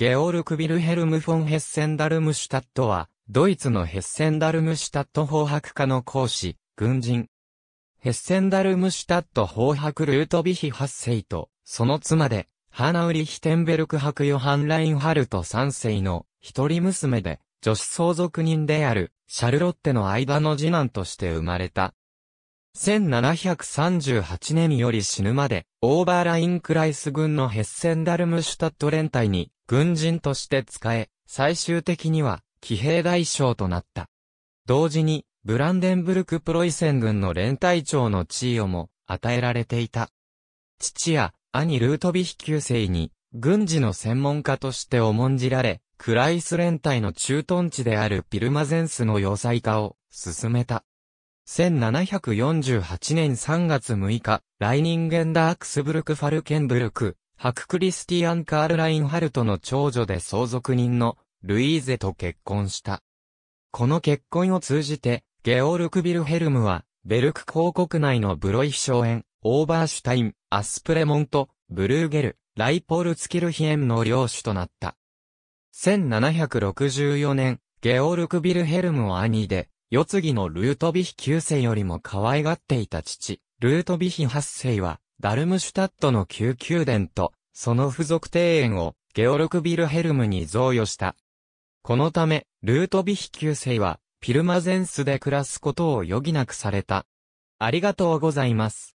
ゲオルク・ビルヘルム・フォン・ヘッセンダルムシュタットは、ドイツのヘッセンダルムシュタット法白家の講師、軍人。ヘッセンダルムシュタット法白ルートビヒ8世と、その妻で、ハナウリヒテンベルク博ヨハン・ラインハルト3世の一人娘で、女子相続人である、シャルロッテの間の次男として生まれた。1738年より死ぬまで、オーバーラインクライス軍のヘッセンダルムシュタット連隊に軍人として使え、最終的には、騎兵大将となった。同時に、ブランデンブルク・プロイセン軍の連隊長の地位をも与えられていた。父や兄ルートビヒ級生に、軍事の専門家として重んじられ、クライス連隊の駐屯地であるピルマゼンスの要塞化を進めた。1748年3月6日、ライニンゲンダークスブルク・ファルケンブルク、ハク・クリスティアン・カール・ラインハルトの長女で相続人のルイーゼと結婚した。この結婚を通じて、ゲオルク・ビルヘルムは、ベルク公国内のブロイヒ荘園、オーバーシュタイン、アスプレモント、ブルーゲル、ライポールツキルヒエンの領主となった。1764年、ゲオルク・ビルヘルムを兄で、世継ぎのルートビヒ9世よりも可愛がっていた父、ルートビヒ8世は、ダルムシュタットの旧宮殿と、その付属庭園を、ゲオルクビルヘルムに贈与した。このため、ルートヴィヒ9世は、ピルマゼンスで暮らすことを余儀なくされた。ありがとうございます。